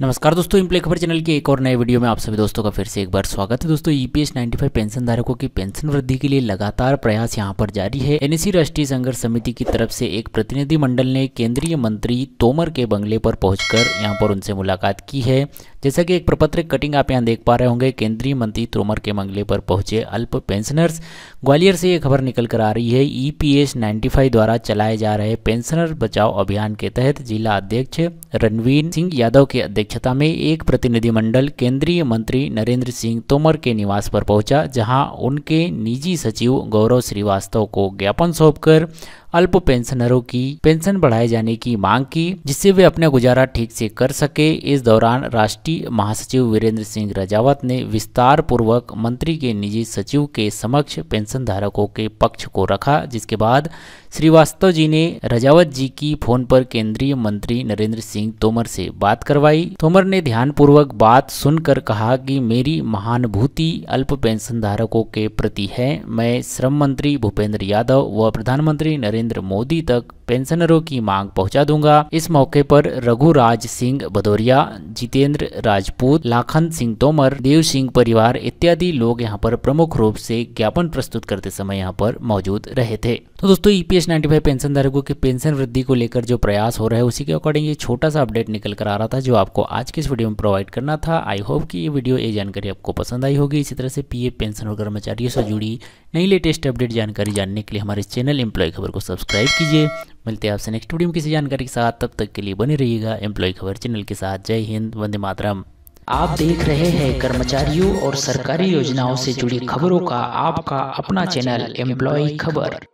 नमस्कार दोस्तों इम्प्ले खबर चैनल के एक और नए वीडियो में आप सभी दोस्तों का फिर से एक बार स्वागत है दोस्तों ईपीएस e 95 पेंशन धारकों की पेंशन वृद्धि के लिए लगातार प्रयास यहां पर जारी है एनएसी e राष्ट्रीय संघर्ष समिति की तरफ से एक प्रतिनिधि मंडल ने केंद्रीय मंत्री तोमर के बंगले पर पहुंचकर यहाँ पर उनसे मुलाकात की है जैसा कि एक प्रपत्र कटिंग आप यहाँ देख पा रहे होंगे केंद्रीय मंत्री तोमर के बंगले पर पहुंचे अल्प पेंशनर्स ग्वालियर से ये खबर निकल कर आ रही है ईपीएस e 95 द्वारा चलाए जा रहे पेंशनर बचाव अभियान के तहत जिला अध्यक्ष रणवीर सिंह यादव के अध्यक्ष अध्यक्षता में एक प्रतिनिधिमंडल केंद्रीय मंत्री नरेंद्र सिंह तोमर के निवास पर पहुंचा जहां उनके निजी सचिव गौरव श्रीवास्तव को ज्ञापन सौंपकर अल्प पेंशनरों की पेंशन बढ़ाए जाने की मांग की जिससे वे अपना गुजारा ठीक से कर सके इस दौरान राष्ट्रीय महासचिव वीरेंद्र सिंह राजावत ने विस्तार पूर्वक मंत्री के निजी सचिव के समक्ष पेंशन धारकों के पक्ष को रखा जिसके बाद श्रीवास्तव जी ने राजावत जी की फोन पर केंद्रीय मंत्री नरेंद्र सिंह तोमर से बात करवाई तोमर ने ध्यानपूर्वक बात सुनकर कहा कि मेरी महानुभूति अल्प पेंशन धारकों के प्रति है मैं श्रम मंत्री भूपेंद्र यादव व प्रधानमंत्री नरेंद्र नरेंद्र मोदी तक पेंशनरों की मांग पहुंचा दूंगा इस मौके पर रघुराज सिंह भदौरिया जितेंद्र राजपूत लाखन सिंह तोमर देव सिंह परिवार इत्यादि लोग यहाँ पर प्रमुख रूप से ज्ञापन प्रस्तुत करते समय यहाँ पर मौजूद रहे थे तो दोस्तों ईपीएस e 95 पेंशन धारकों की पेंशन वृद्धि को लेकर जो प्रयास हो रहा है उसी के अकॉर्डिंग ये छोटा सा अपडेट निकल कर आ रहा था जो आपको आज के इस वीडियो में प्रोवाइड करना था आई होप कि ये वीडियो ये जानकारी आपको पसंद आई होगी इसी तरह से पीए पेंशन और कर्मचारियों से जुड़ी नई लेटेस्ट अपडेट जानकारी जानने के लिए हमारे चैनल एम्प्लॉय खबर को सब्सक्राइब कीजिए मिलते हैं आपसे नेक्स्ट वीडियो में किसी जानकारी के साथ तब तक के लिए बने रहिएगा एम्प्लॉय खबर चैनल के साथ जय हिंद वंदे मातरम आप देख रहे हैं कर्मचारियों और सरकारी योजनाओं से जुड़ी खबरों का आपका अपना चैनल एम्प्लॉय खबर